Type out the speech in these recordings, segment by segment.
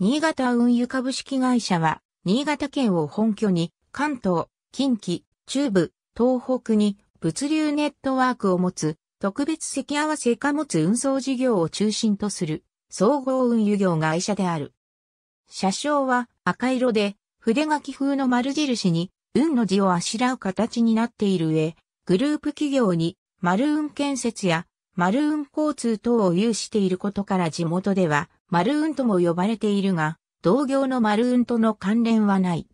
新潟運輸株式会社は、新潟県を本拠に、関東、近畿、中部、東北に物流ネットワークを持つ、特別席合わせ貨物運送事業を中心とする、総合運輸業会社である。車掌は赤色で、筆書き風の丸印に、運の字をあしらう形になっている上、グループ企業に、丸運建設やマルーン交通等を有していることから地元では、マルーンとも呼ばれているが、同業のマルーンとの関連はない。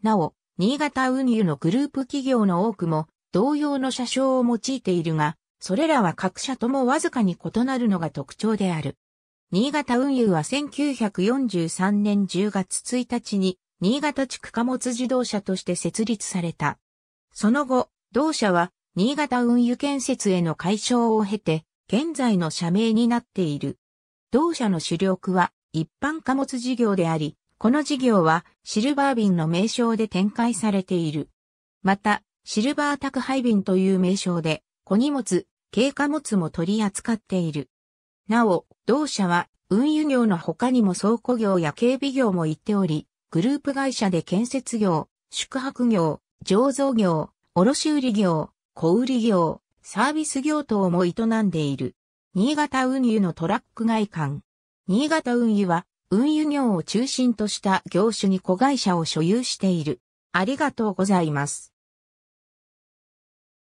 なお、新潟運輸のグループ企業の多くも、同様の車掌を用いているが、それらは各社ともわずかに異なるのが特徴である。新潟運輸は1943年10月1日に、新潟地区貨物自動車として設立された。その後、同社は新潟運輸建設への解消を経て、現在の社名になっている。同社の主力は一般貨物事業であり、この事業はシルバー便の名称で展開されている。また、シルバー宅配便という名称で、小荷物、軽貨物も取り扱っている。なお、同社は運輸業の他にも倉庫業や警備業も行っており、グループ会社で建設業、宿泊業、醸造業、卸売業、小売業、サービス業等も営んでいる。新潟運輸のトラック外観。新潟運輸は、運輸業を中心とした業種に子会社を所有している。ありがとうございます。